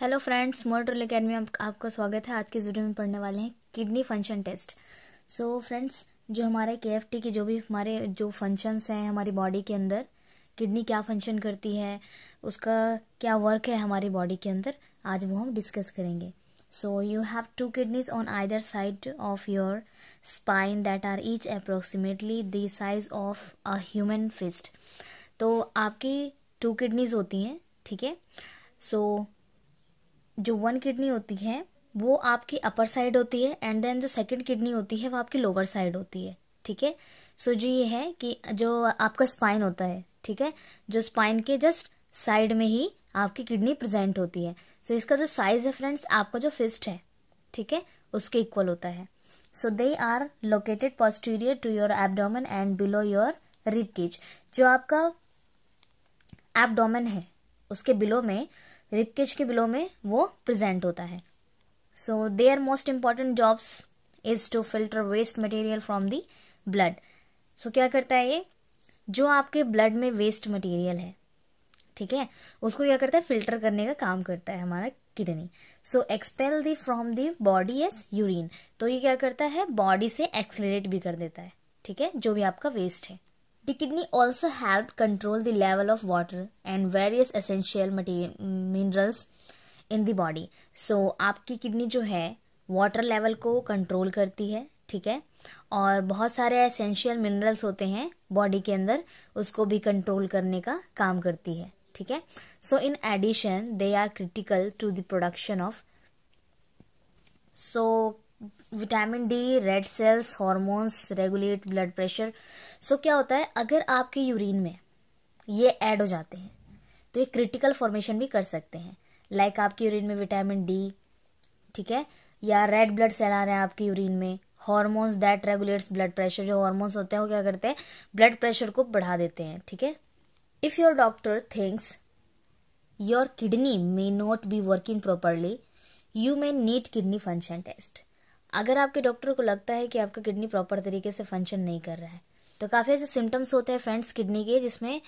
Hello friends मोटरल academy में आपका स्वागत है आज के इस वीडियो में पढ़ने वाले हैं kidney function test so friends जो हमारे के एफ टी के जो भी हमारे जो फंक्शंस हैं हमारी बॉडी के अंदर किडनी क्या फंक्शन करती है उसका क्या वर्क है हमारी बॉडी के अंदर आज वो हम डिस्कस करेंगे so you have two kidneys on either side of your spine that are each approximately the size of a human fist तो आपकी टू किडनीज होती हैं ठीक है सो so, जो वन किडनी होती है वो आपकी अपर साइड होती है एंड देन जो सेकंड किडनी होती है वो आपकी लोअर साइड होती है ठीक है सो जो ये है कि जो आपका स्पाइन होता है ठीक है जो स्पाइन के जस्ट साइड में ही आपकी किडनी प्रेजेंट होती है सो so, इसका जो साइज है फ्रेंड्स आपका जो फिस्ट है ठीक है उसके इक्वल होता है so they are located posterior to your abdomen and below your rib जो आपका एबडोमन है उसके बिलो में रिपकेज के बिलो में वो प्रेजेंट होता है so their most important jobs is to filter waste material from the blood so क्या करता है ये जो आपके ब्लड में वेस्ट मटेरियल है ठीक है उसको क्या करता है फिल्टर करने का काम करता है हमारा kidney so expel the from the body as urine तो ये क्या करता है बॉडी से एक्सलेट भी कर देता है ठीक है जो भी आपका वेस्ट है The kidney also helped control the level of water and various essential minerals in the body. So आपकी kidney जो है water level को control करती है ठीक है और बहुत सारे essential minerals होते हैं body के अंदर उसको भी control करने का काम करती है ठीक है So in addition they are critical to the production of. So vitamin D red cells hormones regulate blood pressure so क्या होता है अगर आपके यूरिन में ये ऐड हो जाते हैं तो ये क्रिटिकल फॉर्मेशन भी कर सकते हैं लाइक like आपके यूरिन में विटामिन डी ठीक है या रेड ब्लड सेल आ रहे हैं आपके यूरिन में hormones that regulates blood pressure जो हॉर्मोन्स होते हैं वो क्या करते हैं ब्लड प्रेशर को बढ़ा देते हैं ठीक है if your doctor thinks your kidney may not be working properly you may need kidney function test अगर आपके डॉक्टर को लगता है कि आपका किडनी प्रॉपर तरीके से फंक्शन नहीं कर रहा है तो काफ़ी ऐसे सिम्टम्स होते हैं फ्रेंड्स किडनी के जिसमें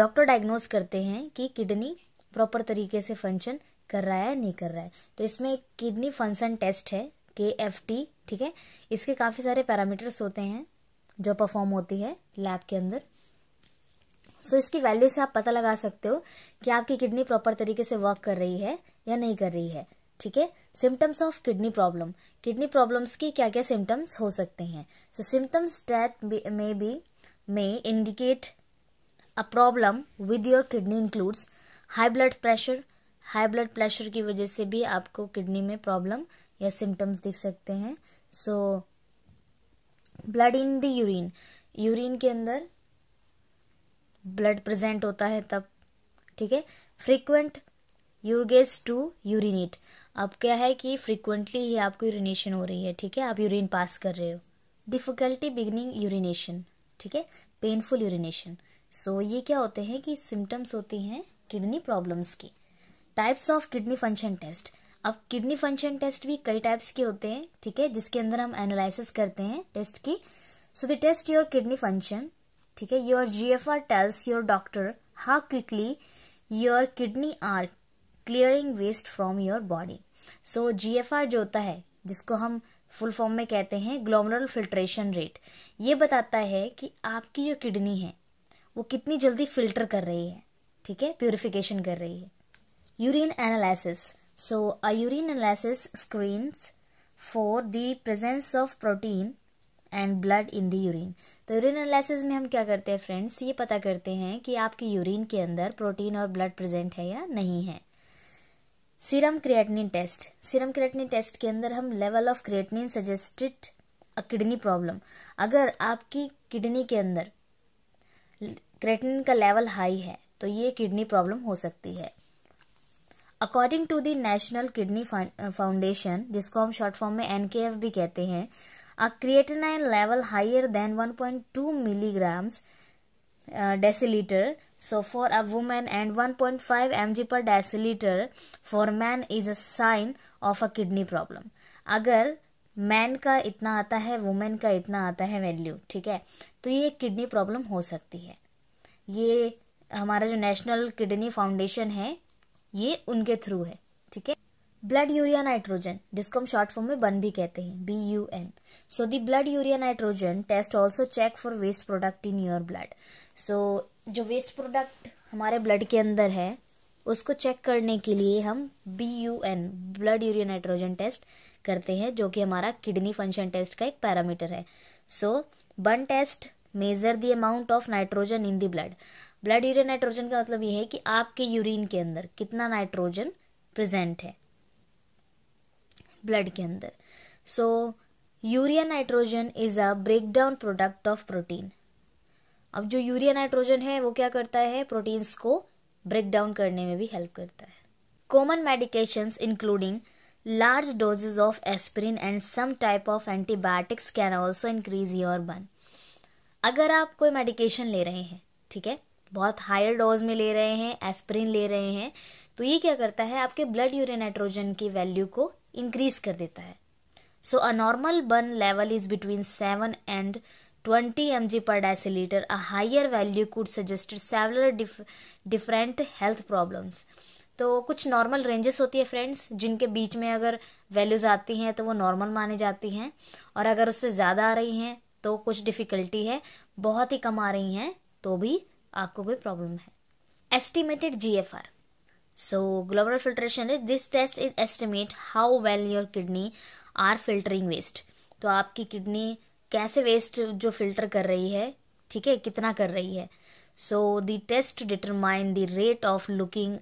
डॉक्टर डायग्नोज करते हैं कि किडनी प्रॉपर तरीके से फंक्शन कर रहा है नहीं कर रहा है तो इसमें एक किडनी फंक्शन टेस्ट है के एफ टी ठीक है इसके काफ़ी सारे पैरामीटर्स होते हैं जो परफॉर्म होती है लैब के अंदर सो इसकी वैल्यू से आप पता लगा सकते हो कि आपकी किडनी प्रॉपर तरीके से वर्क कर रही है या नहीं कर रही है ठीक है symptoms of kidney problem kidney problems की क्या क्या सिम्टम्स हो सकते हैं so symptoms that may be may indicate a problem with your kidney includes high blood pressure high blood pressure की वजह से भी आपको किडनी में प्रॉब्लम या सिम्टम्स दिख सकते हैं so blood in the urine urine के अंदर ब्लड प्रेजेंट होता है तब ठीक है फ्रीक्वेंट यूरगेज टू यूरिनेट अब क्या है कि फ्रिक्वेंटली ही आपको यूरिनेशन हो रही है ठीक है आप यूरिन पास कर रहे हो डिफ़िकल्टी बिगनिंग यूरिनेशन ठीक है पेनफुल यूरिनेशन सो ये क्या होते हैं कि सिम्टम्स होती हैं किडनी प्रॉब्लम्स की types of kidney function test अब किडनी फंक्शन टेस्ट भी कई टाइप्स के होते हैं ठीक है जिसके अंदर हम एनालिसिस करते हैं टेस्ट की so the test your kidney function ठीक है your G F R tells your doctor how quickly your kidney are clearing waste from your body so are जो होता है जिसको हम फुल फॉर्म में कहते हैं ग्लोमरल फिल्ट्रेशन रेट ये बताता है कि आपकी जो किडनी है वो कितनी जल्दी फिल्टर कर रही है ठीक है प्योरिफिकेशन कर रही है urine analysis so a urine analysis screens for the presence of protein and blood in the urine तो यूरिन एनालिसिस में हम क्या करते हैं फ्रेंड्स ये पता करते हैं कि आपकी यूरिन के अंदर प्रोटीन और ब्लड प्रेजेंट है या नहीं है serum creatinine test serum creatinine test के अंदर हम level of creatinine suggested a kidney problem अगर आपकी किडनी के अंदर क्रिएटनिन का लेवल हाई है तो ये किडनी प्रॉब्लम हो सकती है according to the National Kidney Foundation जिसको हम शॉर्ट फॉर्म में एनकेएफ भी कहते हैं a creatinine level higher than 1.2 milligrams decilitre uh, So for a woman and 1.5 mg per deciliter for man is a sign of a kidney problem. अगर man का इतना आता है वुमेन का इतना आता है वैल्यू ठीक है तो ये किडनी प्रॉब्लम हो सकती है ये हमारा जो नेशनल किडनी फाउंडेशन है ये उनके थ्रू है ठीक है ब्लड यूरिया नाइट्रोजन जिसको हम शॉर्ट फॉर्म में बन भी कहते हैं B U N so the blood urea nitrogen test also check for waste product in your blood so जो वेस्ट प्रोडक्ट हमारे ब्लड के अंदर है उसको चेक करने के लिए हम B U N blood urea nitrogen test करते हैं जो कि हमारा किडनी फंक्शन टेस्ट का एक पैरामीटर है so one test measure the amount of nitrogen in the blood blood urea nitrogen का मतलब ये है कि आपके यूरिन के अंदर कितना नाइट्रोजन प्रेजेंट है ब्लड के अंदर so urea nitrogen is a breakdown product of protein अब जो यूरिया नाइट्रोजन है वो क्या करता है प्रोटीन्स को ब्रेक डाउन करने में भी हेल्प करता है common medications including large doses of aspirin and some type of antibiotics can also increase your BUN अगर आप कोई मेडिकेशन ले रहे हैं ठीक है बहुत हायर डोज में ले रहे हैं एस्प्रिन ले रहे हैं तो ये क्या करता है आपके ब्लड यूरिन नाइट्रोजन की वैल्यू को इंक्रीज कर देता है so a normal BUN level is between seven and 20 mg per deciliter a higher value could suggest several dif- different health problems तो कुछ नॉर्मल रेंजेस होती है फ्रेंड्स जिनके बीच में अगर वैल्यूज़ आती हैं तो वो नॉर्मल मानी जाती हैं और अगर उससे ज़्यादा आ रही हैं तो कुछ डिफ़िकल्टी है बहुत ही कम आ रही हैं तो भी आपको कोई प्रॉब्लम है estimated G F R so global filtration is this test is estimate how well your kidney are filtering waste तो आपकी किडनी कैसे वेस्ट जो फिल्टर कर रही है ठीक है कितना कर रही है so the test determine the rate of looking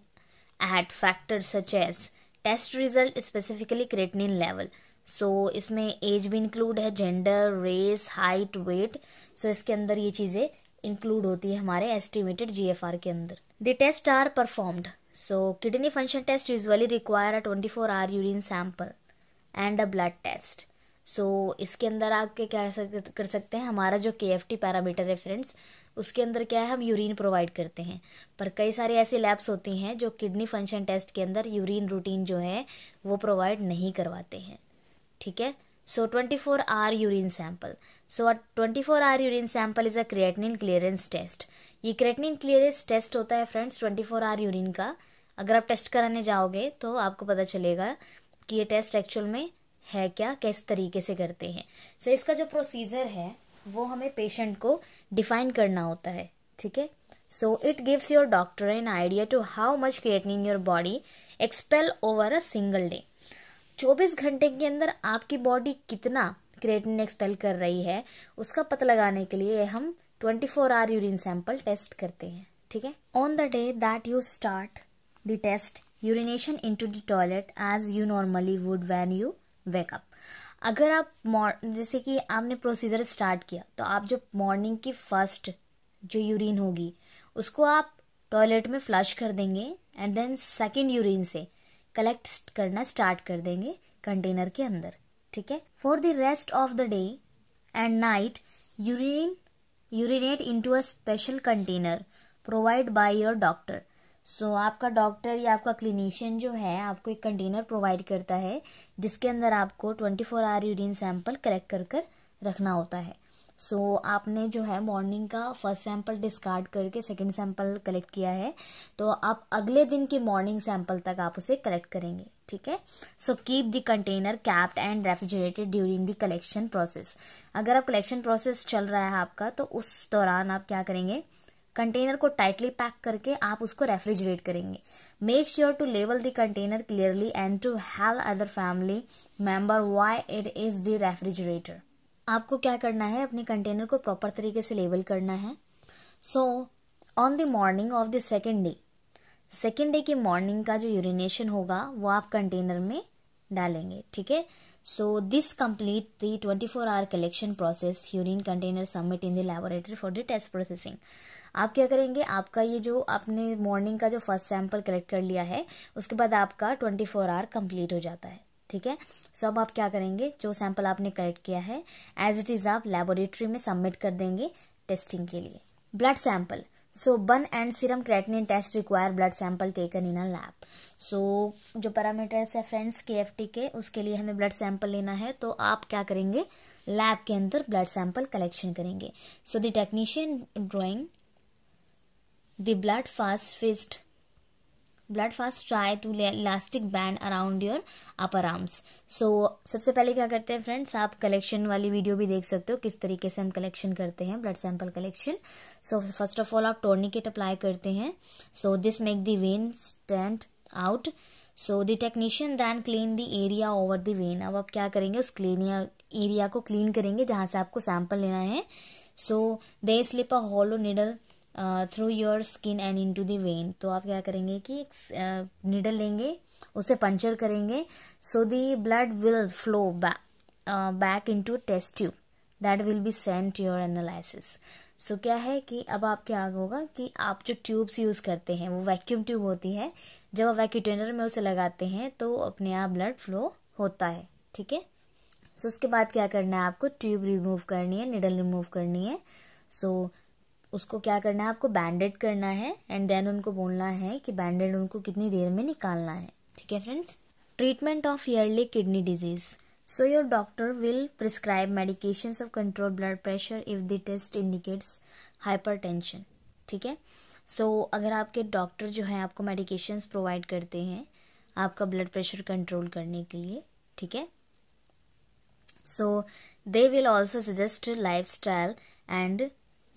at factor such as test result specifically creatinine level so इसमें एज भी इंक्लूड है gender race height weight so इसके अंदर ये चीज़ें इंक्लूड होती है हमारे एस्टिमेटेड जी एफ आर के अंदर the test are performed so kidney function test usually require a twenty four hour urine sample and a blood test so so, इसके अंदर आप क्या कर सकते हैं हमारा जो के एफ टी पैरामीटर है फ्रेंड्स उसके अंदर क्या है हम यूरिन प्रोवाइड करते हैं पर कई सारे ऐसे लैब्स होती हैं जो किडनी फंक्शन टेस्ट के अंदर यूरिन रूटीन जो है वो प्रोवाइड नहीं करवाते हैं ठीक है so twenty four hour urine sample so twenty four hour urine sample is a creatinine clearance test ये क्रिएटनिन क्लियरेंस टेस्ट होता है friends twenty four hour urine का अगर आप टेस्ट कराने जाओगे तो आपको पता चलेगा कि ये टेस्ट एक्चुअल में है क्या किस तरीके से करते हैं सो so, इसका जो प्रोसीजर है वो हमें पेशेंट को डिफाइन करना होता है ठीक है so it gives your doctor an idea to how much creatine your body expel over a single day 24 घंटे के अंदर आपकी बॉडी कितना क्रिएटिन एक्सपेल कर रही है उसका पता लगाने के लिए हम 24 four hour urine sample test करते हैं ठीक है on the day that you start the test into the toilet as you normally would when you wake up अगर आप जैसे कि आपने प्रोसीजर स्टार्ट किया तो आप जो मॉर्निंग की फर्स्ट जो यूरिन होगी उसको आप टॉयलेट में फ्लश कर देंगे एंड देन सेकेंड यूरिन से कलेक्ट करना स्टार्ट कर देंगे कंटेनर के अंदर ठीक है for the rest of the day and night urine urinate into a special container provide by your doctor so so, आपका डॉक्टर या आपका क्लिनिशियन जो है आपको एक कंटेनर प्रोवाइड करता है जिसके अंदर आपको twenty four hour urine sample collect कर कर रखना होता है सो so, आपने जो है मॉर्निंग का फर्स्ट सैंपल डिस्कार्ड करके सेकंड सैंपल कलेक्ट किया है तो आप अगले दिन के मॉर्निंग सैंपल तक आप उसे कलेक्ट करेंगे ठीक है so keep the container capped and refrigerated during the collection process अगर आप कलेक्शन प्रोसेस चल रहा है आपका तो उस दौरान आप क्या करेंगे कंटेनर को टाइटली पैक करके आप उसको रेफ्रिजरेट करेंगे मेक श्योर टू लेवल the container clearly and to help other family member why it is the refrigerator आपको क्या करना है अपने कंटेनर को प्रॉपर तरीके से लेबल करना है so on the morning of the second day second day की मॉर्निंग का जो यूरिनेशन होगा वो आप कंटेनर में डालेंगे ठीक है so this complete the four hour collection process urine container submit in the laboratory for the test processing आप क्या करेंगे आपका ये जो आपने मॉर्निंग का जो फर्स्ट सैंपल कलेक्ट कर लिया है उसके बाद आपका ट्वेंटी फोर आवर कंप्लीट हो जाता है ठीक है सो अब आप क्या करेंगे जो सैंपल आपने कलेक्ट किया है एज इट इज आप लेबोरेटरी में सबमिट कर देंगे टेस्टिंग के लिए blood sample so BUN and serum creatinine test require blood sample taken in a lab so जो पैरामीटर्स है फ्रेंड्स के एफ टी के उसके लिए हमें ब्लड सैंपल लेना है तो आप क्या करेंगे लैब के अंदर ब्लड सैंपल कलेक्शन करेंगे so the technician drawing the bloodfast fist fast try to elastic band around your upper arms so सबसे पहले क्या करते हैं फ्रेंड्स आप कलेक्शन वाली वीडियो भी देख सकते हो किस तरीके से हम कलेक्शन करते हैं blood sample collection so first of all आप टोर्निकेट अप्लाई करते हैं so this make the vein stand out so the technician then clean the area over the vein अब आप क्या करेंगे उस क्लीन एरिया को क्लीन करेंगे जहाँ से आपको सैंपल लेना है so they slip a hollow needle through your skin and to the vein तो आप क्या करेंगे कि एक निडल uh, लेंगे उसे पंचर करेंगे so the blood will flow back into test tube that will be sent your analysis so क्या है कि अब आप क्या होगा कि आप जो ट्यूब्स यूज़ करते हैं वो वैक्यूम ट्यूब होती है जब आप वैक्यूटेनर में उसे लगाते हैं तो अपने आप ब्लड फ्लो होता है ठीक है सो उसके बाद क्या करना है आपको ट्यूब रिमूव करनी है निडल रिमूव करनी है सो so, उसको क्या करना है आपको बैंडेड करना है एंड देन उनको बोलना है कि बैंडेड उनको कितनी देर में निकालना है ठीक है friends treatment of early kidney disease so your doctor will prescribe medication of control blood pressure if the test indicates hyper ठीक है सो so, अगर आपके डॉक्टर जो है आपको मेडिकेशंस प्रोवाइड करते हैं आपका ब्लड प्रेशर कंट्रोल करने के लिए ठीक है so they will also suggest lifestyle and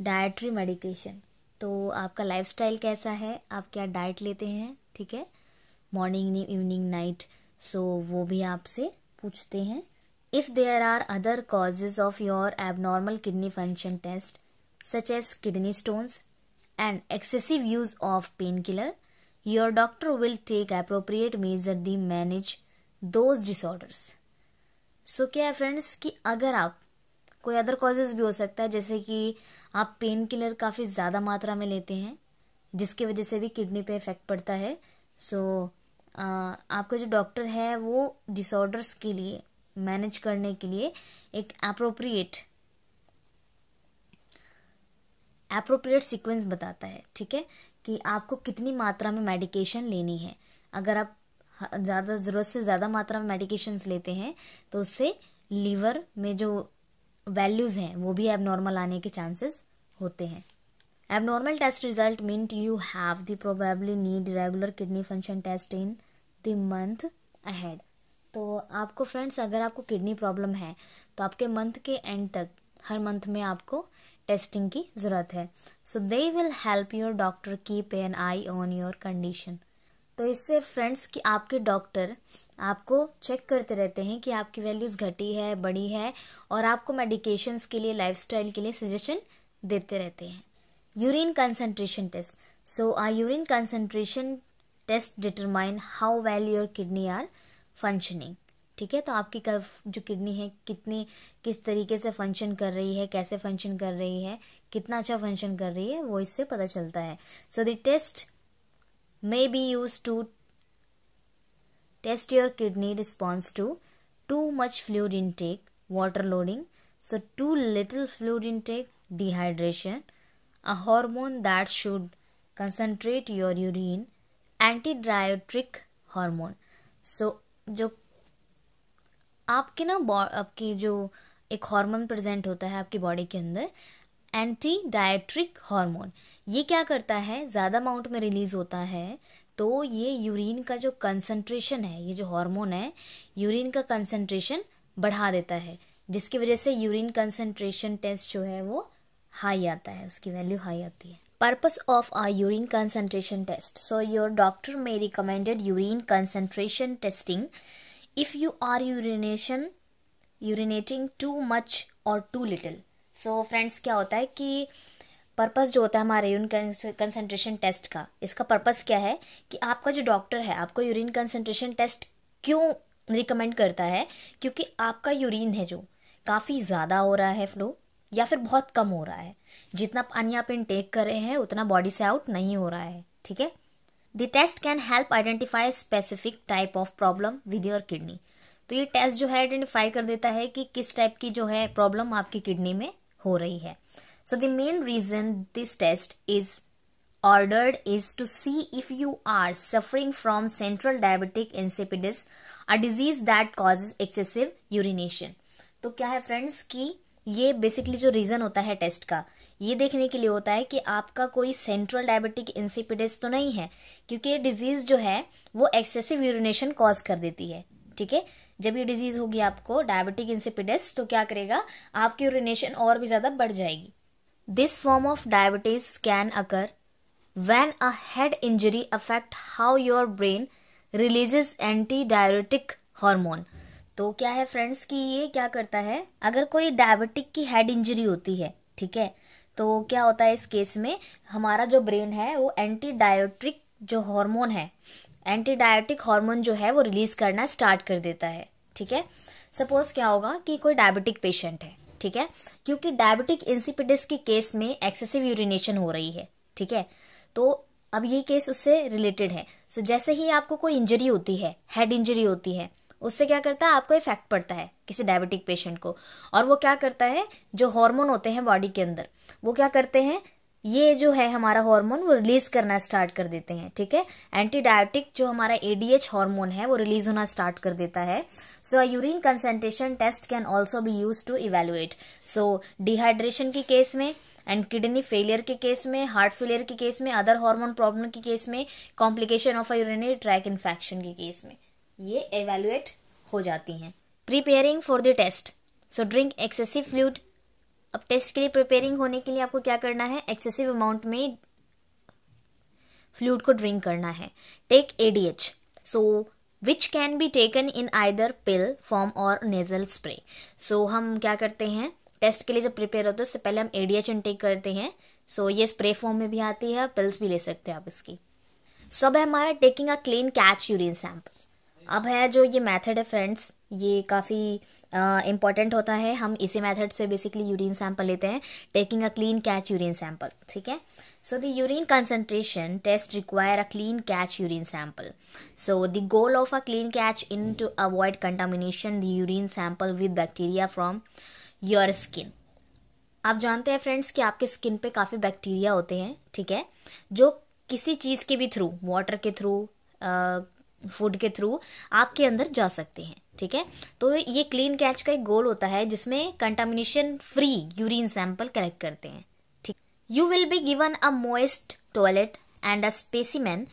dietary medication तो आपका लाइफ कैसा है आप क्या डाइट लेते हैं ठीक है मॉर्निंग इवनिंग नाइट सो वो भी आपसे पूछते हैं if there are other causes of your abnormal kidney function test such as kidney stones and excessive use of painkiller, your doctor will take appropriate measure to manage those disorders. So so, क्या है friends कि अगर आप कोई other causes भी हो सकता है जैसे कि आप पेन किलर काफ़ी ज़्यादा मात्रा में लेते हैं जिसकी वजह से भी किडनी पे इफेक्ट पड़ता है सो so, आपका जो डॉक्टर है वो डिसऑर्डर्स के लिए मैनेज करने के लिए एक अप्रोप्रिएट अप्रोप्रिएट सीक्वेंस बताता है ठीक है कि आपको कितनी मात्रा में मेडिकेशन लेनी है अगर आप ज़्यादा ज़रूरत से ज़्यादा मात्रा में मेडिकेशंस लेते हैं तो उससे लीवर में जो वैल्यूज़ हैं वो भी एबनॉर्मल आने के चांसेस होते हैं abnormal test result meant you have the probably need regular kidney function test in the month ahead तो आपको फ्रेंड्स अगर आपको किडनी प्रॉब्लम है तो आपके मंथ के एंड तक हर मंथ में आपको टेस्टिंग की ज़रूरत है so they will help your doctor keep an eye on your condition तो इससे फ्रेंड्स कि आपके डॉक्टर आपको चेक करते रहते हैं कि आपकी वैल्यूज़ घटी है बड़ी है और आपको मेडिकेशंस के लिए लाइफस्टाइल के लिए सजेशन देते रहते हैं urine concentration test so a urine concentration test determine how well your kidney are functioning ठीक है तो आपकी जो किडनी है कितनी किस तरीके से फंक्शन कर रही है कैसे फंक्शन कर रही है कितना अच्छा फंक्शन कर रही है वो इससे पता चलता है so the test may be used to test your kidney response to too much fluid intake, water loading, so too little fluid intake, dehydration, a hormone that should concentrate your urine, antidiuretic hormone. So जो आपके ना आपकी जो एक hormone present होता है आपकी body के अंदर एंटी डायट्रिक हॉर्मोन ये क्या करता है ज़्यादा अमाउंट में रिलीज होता है तो ये यूरिन का जो कंसंट्रेशन है ये जो हॉर्मोन है यूरिन का कंसनट्रेशन बढ़ा देता है जिसकी वजह से यूरिन कंसंट्रेशन टेस्ट जो है वो हाई आता है उसकी वैल्यू हाई आती है purpose of a urine concentration test so your doctor may recommended urine concentration testing if you are urination urinating too much और too little so so, friends क्या होता है कि पर्पस जो होता है हमारे यूरिन कंसनट्रेशन टेस्ट का इसका पर्पस क्या है कि आपका जो डॉक्टर है आपको यूरिन कंसनट्रेशन टेस्ट क्यों रिकमेंड करता है क्योंकि आपका यूरिन है जो काफ़ी ज़्यादा हो रहा है फ्लो या फिर बहुत कम हो रहा है जितना पानी आप इनटेक कर रहे हैं उतना बॉडी से आउट नहीं हो रहा है ठीक है the test can help identify specific type of problem with your kidney तो ये टेस्ट जो है आइडेंटिफाई कर देता है कि किस टाइप की जो है प्रॉब्लम आपकी किडनी में हो रही है so the main reason this test is ordered is to see if you are suffering from central diabetic insipidus a disease that causes excessive urination तो क्या है फ्रेंड्स की ये बेसिकली जो रीज़न होता है टेस्ट का ये देखने के लिए होता है कि आपका कोई सेंट्रल डायबिटिक इंसिपिडस तो नहीं है क्योंकि ये डिजीज़ जो है वो एक्सेसिव यूरिनेशन कॉज कर देती है ठीक है जब ये डिजीज होगी आपको डायबिटिक इंसिपिडस तो क्या करेगा आपकी यूरिनेशन और भी ज्यादा बढ़ जाएगी this form of diabetes can occur when a head injury affect how your brain releases anti diabetic hormone तो क्या है फ्रेंड्स कि ये क्या करता है अगर कोई डायबिटिक की हेड इंजरी होती है ठीक है तो क्या होता है इस केस में हमारा जो ब्रेन है वो एंटी डायोट्रिक जो हार्मोन है एंटीडायोटिक हार्मोन जो है वो रिलीज करना स्टार्ट कर देता है ठीक है सपोज क्या होगा कि कोई डायबिटिक पेशेंट है ठीक है क्योंकि डायबिटिक इंसिपिडिस के केस में एक्सेसिव यूरिनेशन हो रही है ठीक है तो अब ये केस उससे रिलेटेड है सो so, जैसे ही आपको कोई इंजरी होती है हेड इंजरी होती है उससे क्या करता है आपको इफेक्ट पड़ता है किसी डायबिटिक पेशेंट को और वो क्या करता है जो हार्मोन होते हैं बॉडी के अंदर वो क्या करते हैं ये जो है हमारा हार्मोन वो रिलीज करना स्टार्ट कर देते हैं ठीक है एंटीडायोटिक जो हमारा एडीएच हार्मोन है वो रिलीज होना स्टार्ट कर देता है so urine concentration test can also be use to evaluate so dehydration के केस में एंड किडनी फेलियर के केस में हार्ट फेलियर के केस में अदर हार्मोन प्रॉब्लम के केस में complication of a urinary tract infection के केस में ये इवेलुएट हो जाती हैं preparing for the test so drink excessive fluid अब टेस्ट के लिए प्रिपेयरिंग होने के लिए आपको क्या करना है एक्सेसिव अमाउंट में फ्लूड को ड्रिंक करना है take ADH so which can be taken in either pill form और नेजल स्प्रे सो हम क्या करते हैं टेस्ट के लिए जब प्रिपेयर होते हैं उससे पहले हम एडीएच इनटेक करते हैं सो so, ये स्प्रे फॉर्म में भी आती है पिल्स भी ले सकते हैं आप इसकी सब है हमारा taking a clean catch urine sample अब है जो ये मेथड है फ्रेंड्स ये काफ़ी इम्पॉर्टेंट uh, होता है हम इसी मेथड से बेसिकली यूरिन सैंपल लेते हैं taking a clean catch urine sample ठीक है so the urine concentration test require a clean catch urine sample so the goal of a clean catch in to avoid contamination the urine sample with bacteria from your skin आप जानते हैं friends कि आपके skin पर काफ़ी bacteria होते हैं ठीक है जो किसी चीज़ के भी थ्रू वाटर के थ्रू फूड uh, के थ्रू आपके अंदर जा सकते हैं ठीक है तो ये क्लीन कैच का एक गोल होता है जिसमें contamination free urine sample collect करते हैं ठीक you will be given a moist toilet and a specimen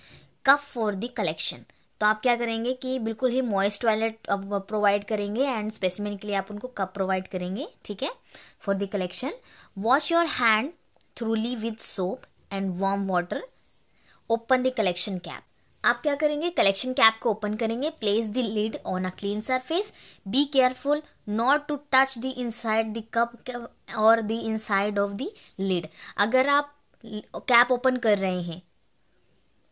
cup for the collection तो आप क्या करेंगे कि बिल्कुल ही मॉइस्ट टॉयलेट प्रोवाइड करेंगे एंड स्पेसिमेन के लिए आप उनको कप प्रोवाइड करेंगे ठीक है for the collection wash your hand thoroughly with soap and warm water open the collection cap आप क्या करेंगे कलेक्शन कैप को ओपन करेंगे place the lid on a clean surface be careful not to touch the inside the cup और the inside of the lid अगर आप cap open कर रहे हैं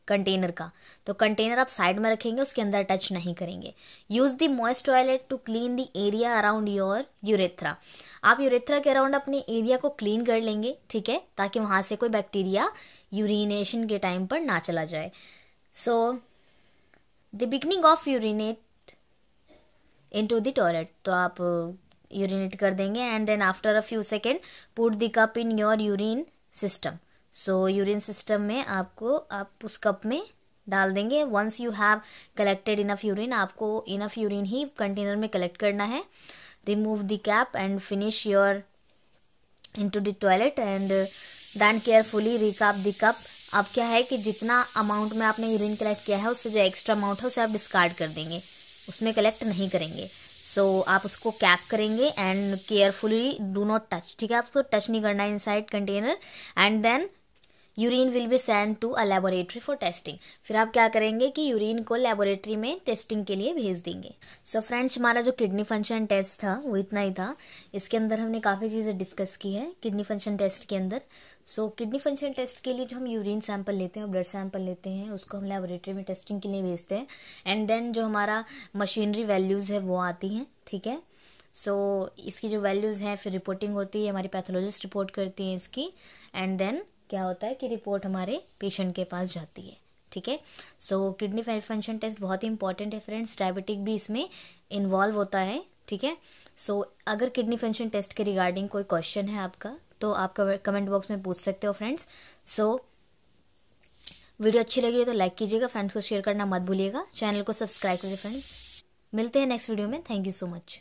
कंटेनर का तो कंटेनर आप साइड में रखेंगे उसके अंदर टच नहीं करेंगे use the moist toilet to clean the area around your urethra आप यूरेथ्रा के अराउंड अपने एरिया को क्लीन कर लेंगे ठीक है ताकि वहां से कोई बैक्टीरिया यूरिनेशन के टाइम पर ना चला जाए So, the beginning of urinate into the toilet. तो आप यूरिनेट uh, कर देंगे and then after a few second put the cup in your urine system so urine system में आपको आप उस कप में डाल देंगे once you have collected enough urine आपको इनफ यूरिन ही कंटेनर में कलेक्ट करना है remove the cap and finish your into the toilet and then carefully recap the cup अब क्या है कि जितना अमाउंट में आपने यूरिन कलेक्ट किया है उससे जो एक्स्ट्रा अमाउंट है उसे आप डिस्कार्ड कर देंगे उसमें कलेक्ट नहीं करेंगे सो so, आप उसको कैप करेंगे and carefully do not touch ठीक है आपको टच नहीं करना है inside container and then urine will be send to a laboratory for testing फिर आप क्या करेंगे कि यूरिन को लेबोरेटरी में टेस्टिंग के लिए भेज देंगे सो so फ्रेंड्स हमारा जो किडनी फंक्शन टेस्ट था वो इतना ही था इसके अंदर हमने काफ़ी चीज़ें डिस्कस की है किडनी फंक्शन टेस्ट के अंदर सो किडनी फंक्शन टेस्ट के लिए जो हम यूरिन सैंपल लेते हैं ब्लड सैंपल लेते हैं उसको हम लेबोरेटरी में टेस्टिंग के लिए भेजते हैं एंड देन जो हमारा मशीनरी वैल्यूज़ है वो आती हैं ठीक है सो so, इसकी जो वैल्यूज़ हैं फिर रिपोर्टिंग होती है हमारी पैथोलॉजिस्ट रिपोर्ट करती हैं इसकी एंड देन क्या होता है कि रिपोर्ट हमारे पेशेंट के पास जाती है ठीक है सो किडनी फंक्शन टेस्ट बहुत ही इंपॉर्टेंट है फ्रेंड्स डायबिटिक भी इसमें इन्वॉल्व होता है ठीक है सो अगर किडनी फंक्शन टेस्ट के रिगार्डिंग कोई क्वेश्चन है आपका तो आप कमेंट बॉक्स में पूछ सकते हो फ्रेंड्स सो so, वीडियो अच्छी लगी तो लाइक कीजिएगा फ्रेंड्स को शेयर करना मत भूलिएगा चैनल को सब्सक्राइब करिए फ्रेंड्स मिलते हैं नेक्स्ट वीडियो में थैंक यू सो मच